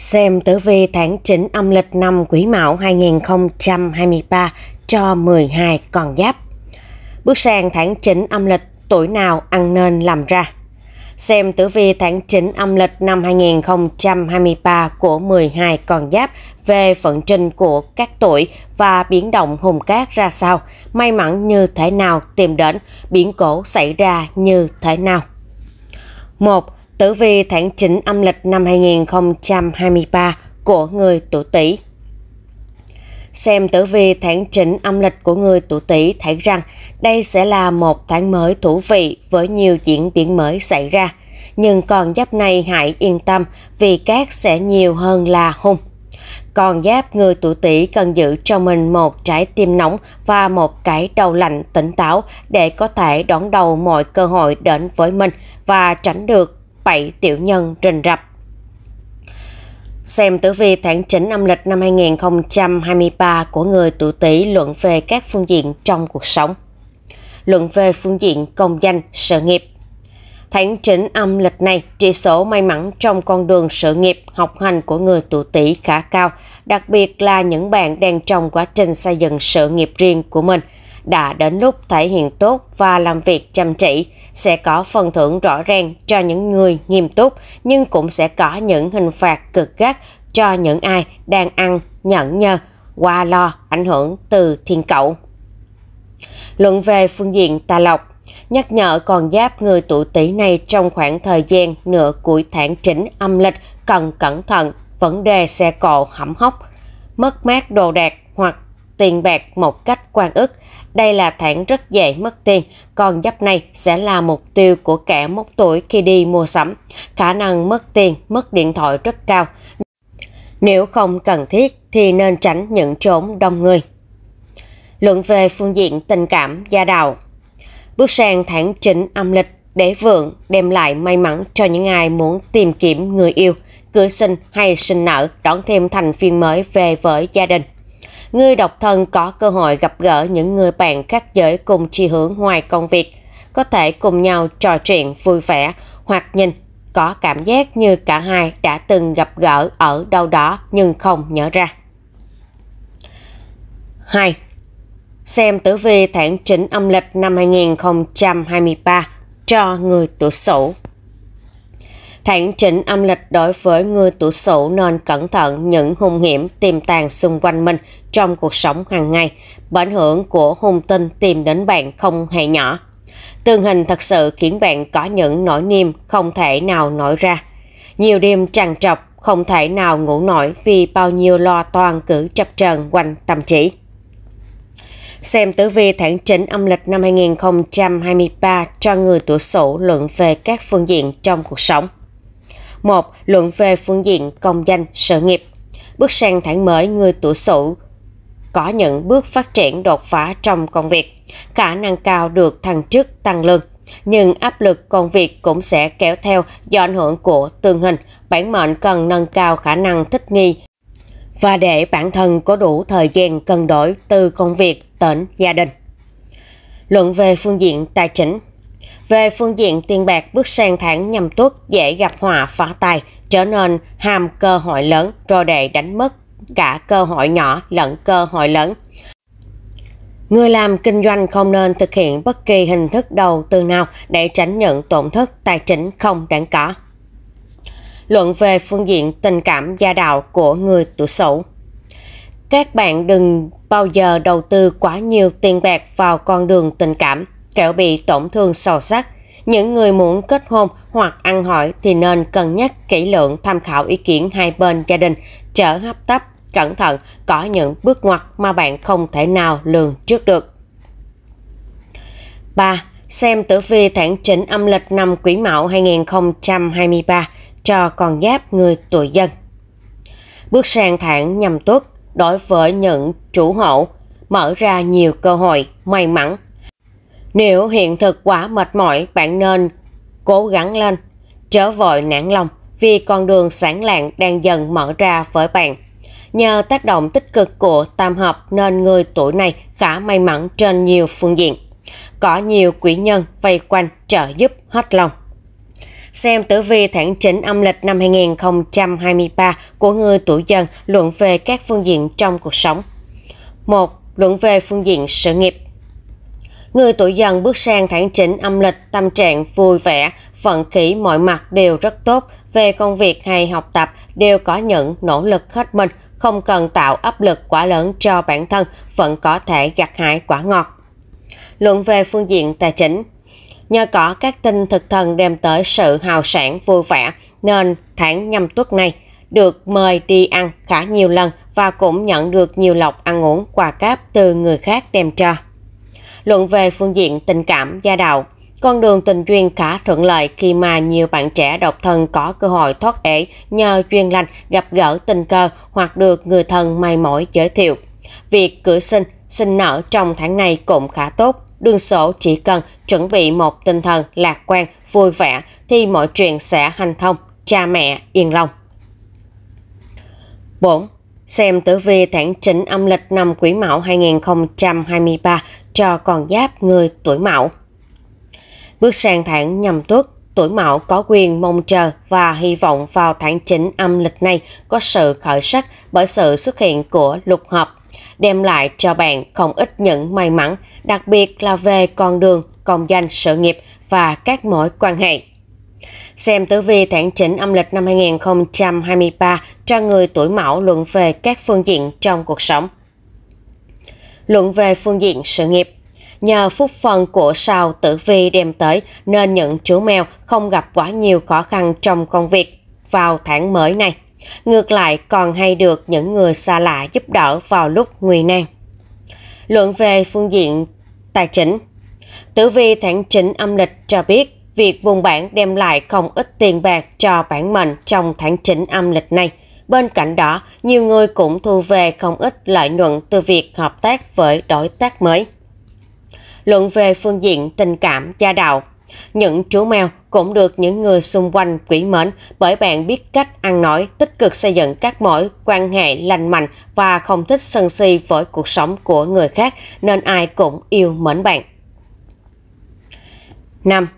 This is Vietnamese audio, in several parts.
xem tử vi tháng 9 âm lịch năm Quý Mão 2023 cho 12 con giáp. Bước sang tháng 9 âm lịch, tuổi nào ăn nên làm ra. Xem tử vi tháng 9 âm lịch năm 2023 của 12 con giáp về vận trình của các tuổi và biến động hùng cát ra sao, may mắn như thế nào tìm đến, biến cổ xảy ra như thế nào. 1 tử vi tháng 9 âm lịch năm 2023 của người tuổi Tỵ. Xem tử vi tháng 9 âm lịch của người tuổi Tỵ thấy rằng đây sẽ là một tháng mới thú vị với nhiều diễn biến mới xảy ra. Nhưng con giáp này hãy yên tâm vì cát sẽ nhiều hơn là hung. Còn giáp người tuổi Tỵ cần giữ cho mình một trái tim nóng và một cái đầu lạnh tỉnh táo để có thể đón đầu mọi cơ hội đến với mình và tránh được bảy tiểu nhân rình rập. Xem tử vi tháng 9 âm lịch năm 2023 của người tuổi Tý luận về các phương diện trong cuộc sống. Luận về phương diện công danh, sự nghiệp. Tháng 9 âm lịch này, chỉ số may mắn trong con đường sự nghiệp, học hành của người tuổi Tý khá cao, đặc biệt là những bạn đang trong quá trình xây dựng sự nghiệp riêng của mình – đã đến lúc thể hiện tốt và làm việc chăm chỉ, sẽ có phần thưởng rõ ràng cho những người nghiêm túc nhưng cũng sẽ có những hình phạt cực gắt cho những ai đang ăn nhẫn nhơ, qua lo ảnh hưởng từ thiên cậu. Luận về phương diện tà lộc nhắc nhở còn giáp người tuổi tỷ này trong khoảng thời gian nửa cuối tháng chỉnh âm lịch cần cẩn thận vấn đề xe cộ hẩm hóc, mất mát đồ đạc hoặc tiền bạc một cách quan ức đây là tháng rất dễ mất tiền, còn dắp này sẽ là mục tiêu của kẻ mốc tuổi khi đi mua sắm. Khả năng mất tiền, mất điện thoại rất cao. Nếu không cần thiết thì nên tránh những trốn đông người. Luận về phương diện tình cảm gia đạo Bước sang tháng 9 âm lịch, để vượng đem lại may mắn cho những ai muốn tìm kiếm người yêu, cưới sinh hay sinh nở đón thêm thành viên mới về với gia đình người độc thân có cơ hội gặp gỡ những người bạn khác giới cùng chi hướng ngoài công việc, có thể cùng nhau trò chuyện vui vẻ hoặc nhìn có cảm giác như cả hai đã từng gặp gỡ ở đâu đó nhưng không nhớ ra. 2. Xem tử vi tháng 9 âm lịch năm 2023 cho người tuổi Sửu. Thản chỉnh âm lịch đối với người tuổi sửu nên cẩn thận những hung hiểm tiềm tàng xung quanh mình trong cuộc sống hàng ngày. Bệnh hưởng của hung tinh tìm đến bạn không hề nhỏ. Tương hình thật sự khiến bạn có những nỗi niềm không thể nào nổi ra. Nhiều đêm trằn trọc, không thể nào ngủ nổi vì bao nhiêu lo toan cứ chập trần quanh tâm trí. Xem tử vi tháng 9 âm lịch năm 2023 cho người tuổi sửu luận về các phương diện trong cuộc sống một Luận về phương diện công danh, sự nghiệp. Bước sang tháng mới, người tuổi sửu có những bước phát triển đột phá trong công việc, khả năng cao được thăng chức tăng lương. Nhưng áp lực công việc cũng sẽ kéo theo do ảnh hưởng của tương hình, bản mệnh cần nâng cao khả năng thích nghi và để bản thân có đủ thời gian cân đổi từ công việc đến gia đình. Luận về phương diện tài chính, về phương diện tiền bạc bước sang tháng nhằm tuất dễ gặp hòa phá tài, trở nên hàm cơ hội lớn rồi để đánh mất cả cơ hội nhỏ lẫn cơ hội lớn. Người làm kinh doanh không nên thực hiện bất kỳ hình thức đầu tư nào để tránh những tổn thất tài chính không đáng có. Luận về phương diện tình cảm gia đạo của người tuổi Sửu. Các bạn đừng bao giờ đầu tư quá nhiều tiền bạc vào con đường tình cảm kẻo bị tổn thương sâu sắc. Những người muốn kết hôn hoặc ăn hỏi thì nên cân nhắc kỹ lưỡng tham khảo ý kiến hai bên gia đình, trở hấp tấp, cẩn thận, có những bước ngoặt mà bạn không thể nào lường trước được. 3. Xem tử vi tháng 9 âm lịch năm Quý Mão 2023 cho con giáp người tuổi dân. Bước sang thẳng nhâm tuất, đối với những chủ hộ, mở ra nhiều cơ hội may mắn nếu hiện thực quá mệt mỏi, bạn nên cố gắng lên, trở vội nản lòng vì con đường sáng lạng đang dần mở ra với bạn. Nhờ tác động tích cực của tam hợp nên người tuổi này khá may mắn trên nhiều phương diện. Có nhiều quý nhân vây quanh trợ giúp hết lòng. Xem tử vi tháng 9 âm lịch năm 2023 của người tuổi dần luận về các phương diện trong cuộc sống. 1. Luận về phương diện sự nghiệp Người tuổi dần bước sang tháng 9 âm lịch, tâm trạng vui vẻ, phận khí mọi mặt đều rất tốt, về công việc hay học tập đều có những nỗ lực hết mình, không cần tạo áp lực quá lớn cho bản thân, vẫn có thể gặt hái quả ngọt. Luận về phương diện tài chính Nhờ có các tinh thực thần đem tới sự hào sản vui vẻ nên tháng nhâm tuất này được mời đi ăn khá nhiều lần và cũng nhận được nhiều lộc ăn uống quà cáp từ người khác đem cho luận về phương diện tình cảm gia đạo. Con đường tình duyên khá thuận lợi khi mà nhiều bạn trẻ độc thân có cơ hội thoát ế nhờ duyên lành gặp gỡ tình cờ hoặc được người thân may mỏi giới thiệu. Việc cửa sinh, sinh nở trong tháng này cũng khá tốt. Đường sổ chỉ cần chuẩn bị một tinh thần lạc quan, vui vẻ thì mọi chuyện sẽ hành thông, cha mẹ yên lòng. 4. Xem tử vi tháng 9 âm lịch năm Quý Mão 2023 cho con giáp người tuổi mão. Bước sang tháng nhằm tuất, tuổi mão có quyền mong chờ và hy vọng vào tháng 9 âm lịch này có sự khởi sắc bởi sự xuất hiện của lục hợp, đem lại cho bạn không ít những may mắn, đặc biệt là về con đường, công danh, sự nghiệp và các mối quan hệ. Xem tử vi tháng 9 âm lịch năm 2023 cho người tuổi mão luận về các phương diện trong cuộc sống luận về phương diện sự nghiệp. Nhờ phúc phần của sao tử vi đem tới nên những chú mèo không gặp quá nhiều khó khăn trong công việc vào tháng mới này. Ngược lại còn hay được những người xa lạ giúp đỡ vào lúc nguy nan. Luận về phương diện tài chính Tử vi tháng 9 âm lịch cho biết việc buôn bản đem lại không ít tiền bạc cho bản mệnh trong tháng 9 âm lịch này – Bên cạnh đó, nhiều người cũng thu về không ít lợi nhuận từ việc hợp tác với đối tác mới. Luận về phương diện tình cảm gia đạo Những chú mèo cũng được những người xung quanh quý mến bởi bạn biết cách ăn nói, tích cực xây dựng các mối quan hệ lành mạnh và không thích sân si với cuộc sống của người khác nên ai cũng yêu mến bạn. 5.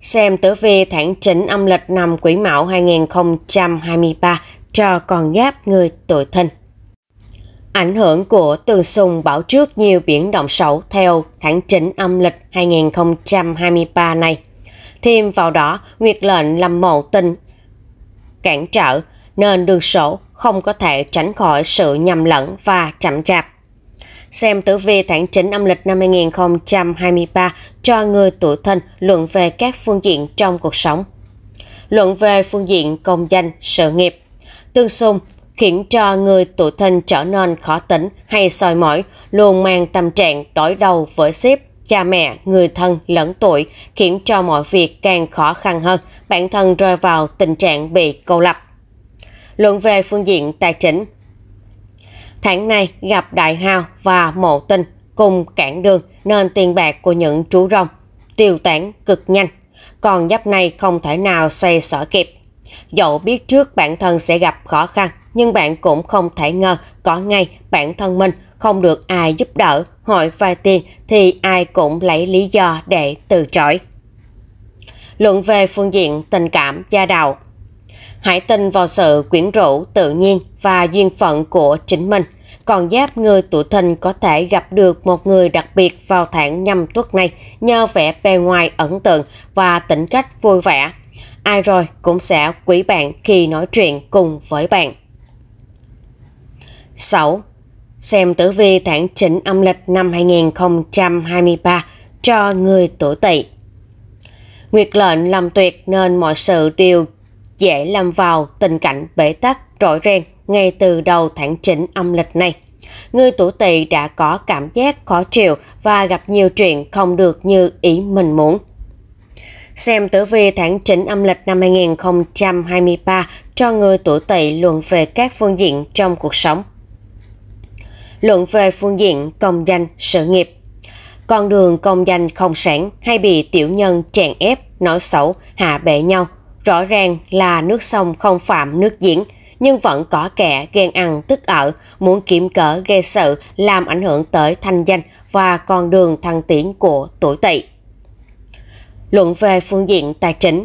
Xem tử vi tháng 9 âm lịch năm Quý Mão 2023 cho con giáp người tuổi thìn. Ảnh hưởng của tường sùng bảo trước nhiều biển động xấu theo tháng 9 âm lịch 2023 này. Thêm vào đó, nguyệt lệnh làm mậu tinh cản trở nên đường sổ không có thể tránh khỏi sự nhầm lẫn và chậm chạp. Xem tử vi tháng 9 âm lịch năm 2023 cho người tuổi thìn luận về các phương diện trong cuộc sống. Luận về phương diện công danh, sự nghiệp, tương xung khiến cho người tụ thân trở nên khó tỉnh hay soi mỏi, luôn mang tâm trạng đổi đầu với xếp cha mẹ, người thân lẫn tuổi, khiến cho mọi việc càng khó khăn hơn, bản thân rơi vào tình trạng bị cô lập. Luận về phương diện tài chính Tháng này gặp đại hao và mộ tinh cùng cản đường nên tiền bạc của những chú rồng tiêu tản cực nhanh, còn giáp này không thể nào xoay sở kịp Dẫu biết trước bản thân sẽ gặp khó khăn, nhưng bạn cũng không thể ngờ có ngay bản thân mình không được ai giúp đỡ, hỏi vay tiền thì ai cũng lấy lý do để từ chối. Luận về phương diện tình cảm gia đạo Hãy tin vào sự quyến rũ tự nhiên và duyên phận của chính mình. Còn giáp người tuổi thìn có thể gặp được một người đặc biệt vào tháng nhâm tuất này nhờ vẻ bề ngoài ấn tượng và tính cách vui vẻ ai rồi cũng sẽ quý bạn khi nói chuyện cùng với bạn. 6. Xem tử vi tháng 9 âm lịch năm 2023 cho người tuổi tỵ. Nguyệt lệnh làm tuyệt nên mọi sự đều dễ làm vào tình cảnh bể tắc trội ren ngay từ đầu tháng 9 âm lịch này. Người tuổi tỵ đã có cảm giác khó chịu và gặp nhiều chuyện không được như ý mình muốn xem tử vi tháng 9 âm lịch năm 2023 cho người tuổi tỵ luận về các phương diện trong cuộc sống. Luận về phương diện công danh, sự nghiệp. Con đường công danh không sản hay bị tiểu nhân chèn ép, nói xấu, hạ bệ nhau. Rõ ràng là nước sông không phạm nước diễn, nhưng vẫn có kẻ ghen ăn tức ở, muốn kiểm cỡ gây sự làm ảnh hưởng tới thanh danh và con đường thăng tiến của tuổi tỵ luận về phương diện tài chính.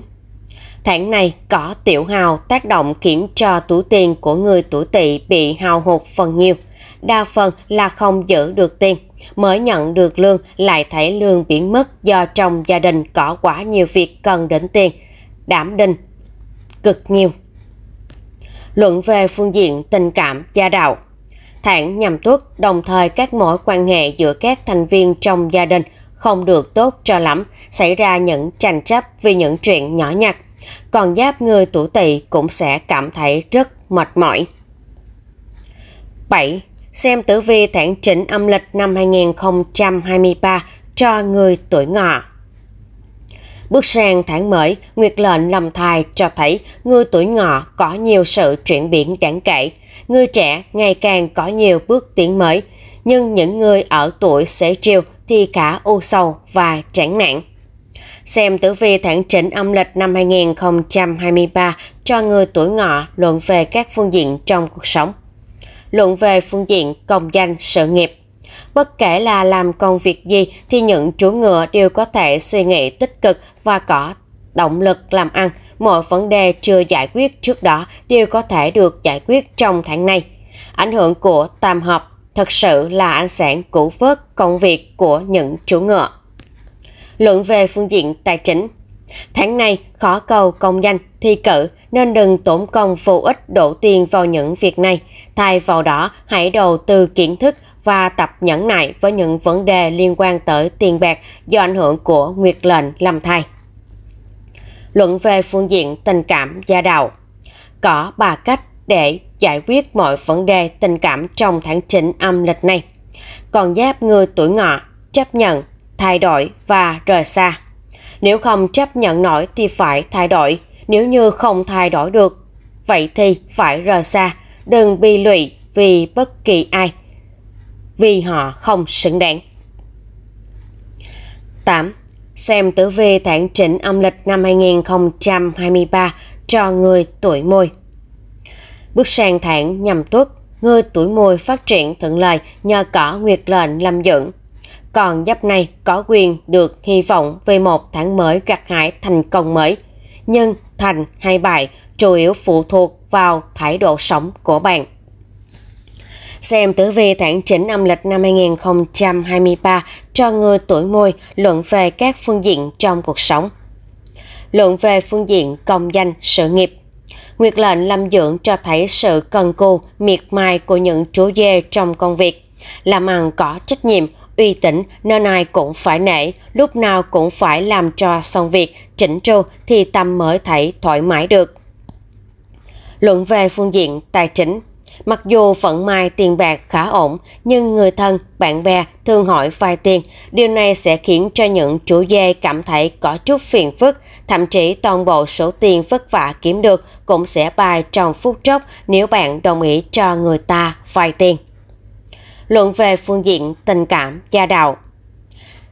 Tháng này có tiểu hào tác động khiến cho túi tiền của người tuổi tỵ bị hao hụt phần nhiều. Đa phần là không giữ được tiền, mới nhận được lương lại thấy lương biến mất do trong gia đình có quá nhiều việc cần đến tiền, đảm đinh, cực nhiều. Luận về phương diện tình cảm gia đạo tháng nhằm tuất đồng thời các mối quan hệ giữa các thành viên trong gia đình – không được tốt cho lắm, xảy ra những tranh chấp vì những chuyện nhỏ nhặt. Còn giáp người tuổi tỵ cũng sẽ cảm thấy rất mệt mỏi. 7. Xem tử vi tháng 9 âm lịch năm 2023 cho người tuổi ngọ. Bước sang tháng mới, Nguyệt lệnh lâm thai cho thấy người tuổi ngọ có nhiều sự chuyển biến đáng kể. Người trẻ ngày càng có nhiều bước tiến mới nhưng những người ở tuổi xế chiều thì cả u sầu và chán nản. Xem tử vi tháng 9 âm lịch năm 2023 cho người tuổi ngọ luận về các phương diện trong cuộc sống. Luận về phương diện công danh, sự nghiệp. Bất kể là làm công việc gì thì những chú ngựa đều có thể suy nghĩ tích cực và có động lực làm ăn. Mọi vấn đề chưa giải quyết trước đó đều có thể được giải quyết trong tháng này. Ảnh hưởng của tam hợp thật sự là ánh sản cũ vớt công việc của những chủ ngựa. Luận về phương diện tài chính Tháng này khó cầu công danh, thi cử nên đừng tổn công vô ích đổ tiền vào những việc này. Thay vào đó, hãy đầu tư kiến thức và tập nhẫn nại với những vấn đề liên quan tới tiền bạc do ảnh hưởng của nguyệt lệnh lâm thay. Luận về phương diện tình cảm gia đạo Có ba cách để giải quyết mọi vấn đề tình cảm trong tháng 9 âm lịch này. Còn giáp người tuổi ngọ chấp nhận, thay đổi và rời xa. Nếu không chấp nhận nổi thì phải thay đổi, nếu như không thay đổi được, vậy thì phải rời xa, đừng bị lụy vì bất kỳ ai, vì họ không xứng đáng. 8. Xem tử vi tháng chỉnh âm lịch năm 2023 cho người tuổi môi bước sang tháng nhằm tuất, người tuổi mùi phát triển thuận lợi nhờ cỏ nguyệt lệnh lâm dưỡng. Còn giáp này có quyền được hy vọng về một tháng mới gặt hái thành công mới. Nhưng thành hay bại chủ yếu phụ thuộc vào thái độ sống của bạn. Xem tử vi tháng 9 âm lịch năm 2023 cho người tuổi mùi luận về các phương diện trong cuộc sống. Luận về phương diện công danh, sự nghiệp, Nguyệt lệnh làm dưỡng cho thấy sự cần cù, miệt mài của những chú dê trong công việc. Làm ăn có trách nhiệm, uy tín nên ai cũng phải nể, lúc nào cũng phải làm cho xong việc, chỉnh chu thì tâm mới thấy thoải mái được. Luận về phương diện tài chính Mặc dù phận mai tiền bạc khá ổn, nhưng người thân, bạn bè thường hỏi vài tiền. Điều này sẽ khiến cho những chủ dê cảm thấy có chút phiền phức, thậm chí toàn bộ số tiền vất vả kiếm được cũng sẽ bài trong phút chốc nếu bạn đồng ý cho người ta vay tiền. Luận về phương diện tình cảm, gia đạo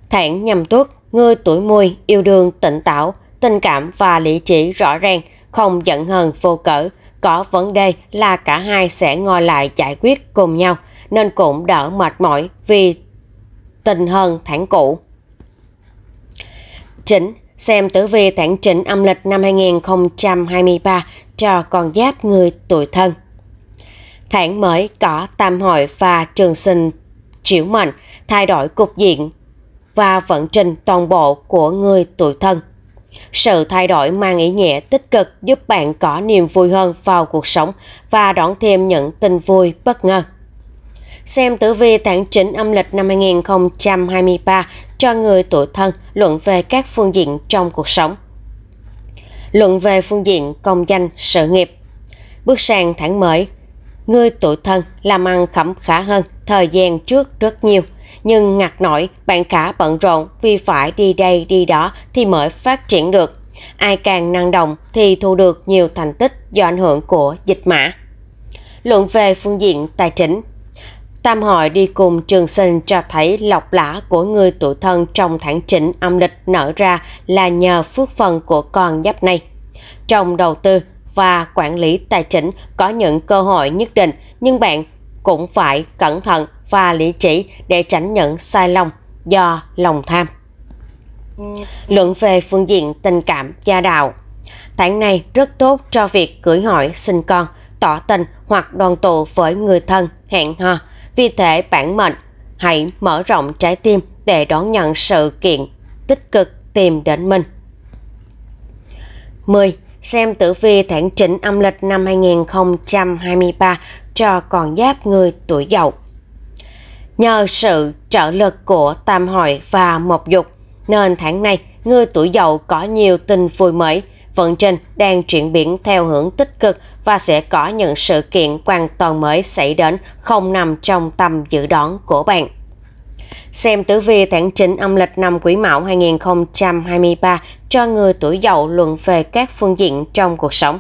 Thản nhầm tuất, người tuổi mùi, yêu đương, tỉnh táo, tình cảm và lý trí rõ ràng, không giận hờn vô cỡ, có vấn đề là cả hai sẽ ngồi lại giải quyết cùng nhau nên cũng đỡ mệt mỏi vì tình hơn tháng cũ. Chỉnh xem tử vi tháng chỉnh âm lịch năm 2023 cho con giáp người tuổi thân. Tháng mới có tam hội và trường sinh chiếu mệnh thay đổi cục diện và vận trình toàn bộ của người tuổi thân sự thay đổi mang ý nghĩa tích cực giúp bạn có niềm vui hơn vào cuộc sống và đón thêm những tin vui bất ngờ. Xem tử vi tháng 9 âm lịch năm 2023 cho người tuổi thân luận về các phương diện trong cuộc sống. Luận về phương diện công danh, sự nghiệp. Bước sang tháng mới, người tuổi thân làm ăn khẩm khá hơn thời gian trước rất nhiều – nhưng ngặt nổi bạn cả bận rộn vì phải đi đây đi đó thì mới phát triển được. Ai càng năng động thì thu được nhiều thành tích do ảnh hưởng của dịch mã. Luận về phương diện tài chính Tam hội đi cùng trường sinh cho thấy lọc lã của người tuổi thân trong tháng chỉnh âm lịch nở ra là nhờ phước phần của con giáp này. Trong đầu tư và quản lý tài chính có những cơ hội nhất định nhưng bạn cũng phải cẩn thận và lý trí để tránh những sai lầm do lòng tham. Luận về phương diện tình cảm gia đạo Tháng này rất tốt cho việc cưới hỏi sinh con, tỏ tình hoặc đoàn tụ với người thân, hẹn hò. Vì thế bản mệnh, hãy mở rộng trái tim để đón nhận sự kiện tích cực tìm đến mình. 10. Xem tử vi tháng 9 âm lịch năm 2023 cho con giáp người tuổi dậu. Nhờ sự trợ lực của tam hội và mộc dục, nên tháng này người tuổi dậu có nhiều tin vui mới, vận trình đang chuyển biến theo hướng tích cực và sẽ có những sự kiện hoàn toàn mới xảy đến không nằm trong tầm dự đoán của bạn. Xem tử vi tháng 9 âm lịch năm Quý Mão 2023 cho người tuổi dậu luận về các phương diện trong cuộc sống.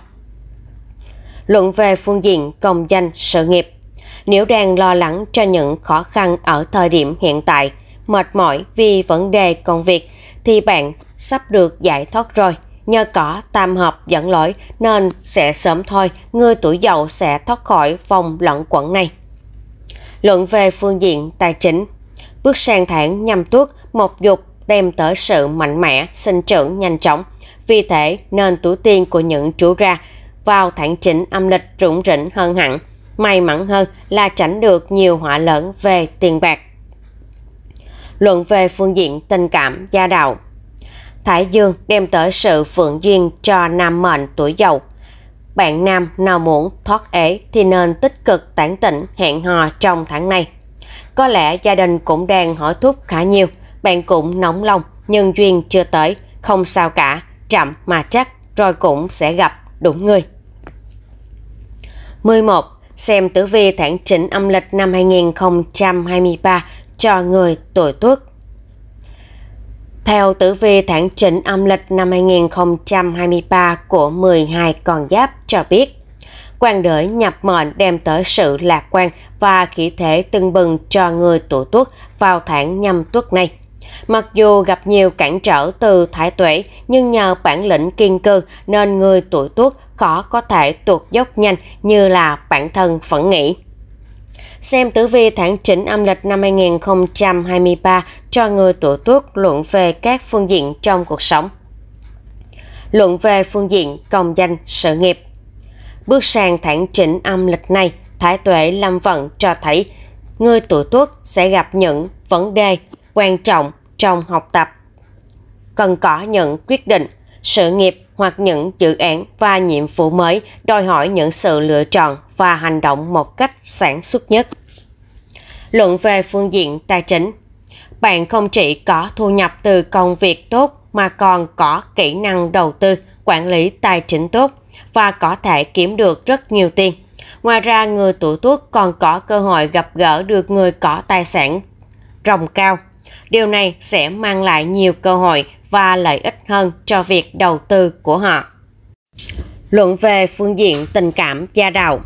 Luận về phương diện công danh, sự nghiệp. Nếu đang lo lắng cho những khó khăn ở thời điểm hiện tại, mệt mỏi vì vấn đề công việc, thì bạn sắp được giải thoát rồi. Nhờ có tam hợp dẫn lỗi nên sẽ sớm thôi người tuổi giàu sẽ thoát khỏi vòng lẩn quẩn này. Luận về phương diện tài chính Bước sang tháng nhằm tuốt, một dục đem tới sự mạnh mẽ, sinh trưởng nhanh chóng. Vì thế nên tuổi tiên của những chủ ra vào tháng 9 âm lịch rủng rỉnh hơn hẳn may mắn hơn là tránh được nhiều họa lớn về tiền bạc. Luận về phương diện tình cảm gia đạo Thái Dương đem tới sự phượng duyên cho nam mệnh tuổi dậu. Bạn nam nào muốn thoát ế thì nên tích cực tản tỉnh hẹn hò trong tháng này. Có lẽ gia đình cũng đang hỏi thúc khá nhiều, bạn cũng nóng lòng nhưng duyên chưa tới, không sao cả, chậm mà chắc rồi cũng sẽ gặp đúng người. 11 xem tử vi tháng chỉnh âm lịch năm 2023 cho người tuổi Tuất. Theo tử vi tháng chỉnh âm lịch năm 2023 của 12 con giáp cho biết, quan đới nhập mệnh đem tới sự lạc quan và khí thế tưng bừng cho người tuổi Tuất vào tháng nhâm Tuất này – Mặc dù gặp nhiều cản trở từ thái tuệ, nhưng nhờ bản lĩnh kiên cường nên người tuổi tuất khó có thể tuột dốc nhanh như là bản thân vẫn nghĩ. Xem tử vi tháng 9 âm lịch năm 2023 cho người tuổi tuất luận về các phương diện trong cuộc sống. Luận về phương diện công danh sự nghiệp. Bước sang tháng 9 âm lịch này, Thái tuệ Lâm Vận cho thấy người tuổi tuất sẽ gặp những vấn đề quan trọng trong học tập. Cần có những quyết định, sự nghiệp hoặc những dự án và nhiệm vụ mới đòi hỏi những sự lựa chọn và hành động một cách sản xuất nhất. Luận về phương diện tài chính Bạn không chỉ có thu nhập từ công việc tốt mà còn có kỹ năng đầu tư, quản lý tài chính tốt và có thể kiếm được rất nhiều tiền. Ngoài ra, người tuổi tuất còn có cơ hội gặp gỡ được người có tài sản rồng cao – Điều này sẽ mang lại nhiều cơ hội và lợi ích hơn cho việc đầu tư của họ. Luận về phương diện tình cảm gia đạo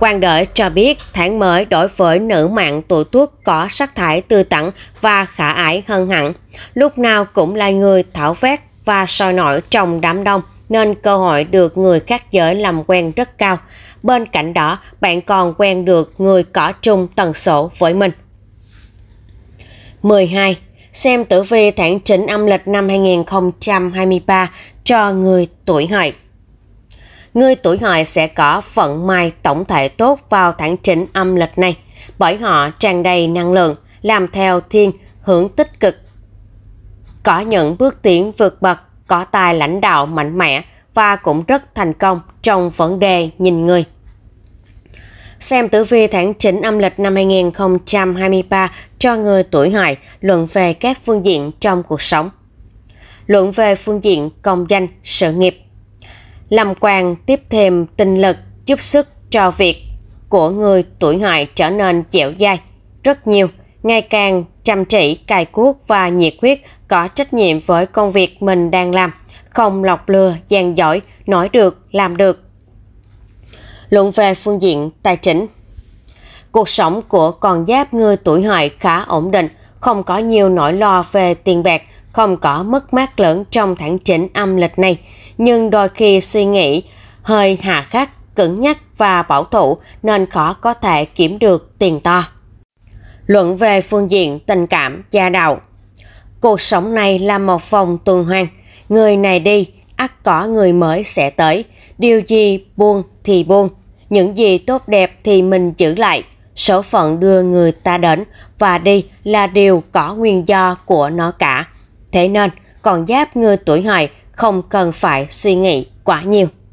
quan Đợi cho biết tháng mới đối với nữ mạng tuổi tuất có sắc thải tươi tắn và khả ái hơn hẳn. Lúc nào cũng là người thảo vét và sôi nổi trong đám đông nên cơ hội được người khác giới làm quen rất cao. Bên cạnh đó, bạn còn quen được người có chung tần số với mình. 12. Xem tử vi tháng chỉnh âm lịch năm 2023 cho người tuổi hợi. Người tuổi hợi sẽ có vận may tổng thể tốt vào tháng chỉnh âm lịch này, bởi họ tràn đầy năng lượng, làm theo thiên hướng tích cực. Có những bước tiến vượt bậc, có tài lãnh đạo mạnh mẽ và cũng rất thành công trong vấn đề nhìn người xem tử vi tháng 9 âm lịch năm 2023 cho người tuổi hại luận về các phương diện trong cuộc sống. Luận về phương diện công danh, sự nghiệp. Làm quan tiếp thêm tinh lực giúp sức cho việc của người tuổi hại trở nên dẻo dai rất nhiều, ngày càng chăm chỉ, cài cuốc và nhiệt huyết có trách nhiệm với công việc mình đang làm, không lọc lừa, gian giỏi, nói được, làm được luận về phương diện tài chính. Cuộc sống của con giáp người tuổi hợi khá ổn định, không có nhiều nỗi lo về tiền bạc, không có mất mát lớn trong tháng 9 âm lịch này, nhưng đôi khi suy nghĩ hơi hà khắc, cứng nhắc và bảo thủ nên khó có thể kiếm được tiền to. Luận về phương diện tình cảm gia đạo Cuộc sống này là một vòng tuần hoàn, người này đi, ắt có người mới sẽ tới, Điều gì buồn thì buồn, những gì tốt đẹp thì mình giữ lại. Số phận đưa người ta đến và đi là điều có nguyên do của nó cả. Thế nên, còn giáp người tuổi hợi không cần phải suy nghĩ quá nhiều.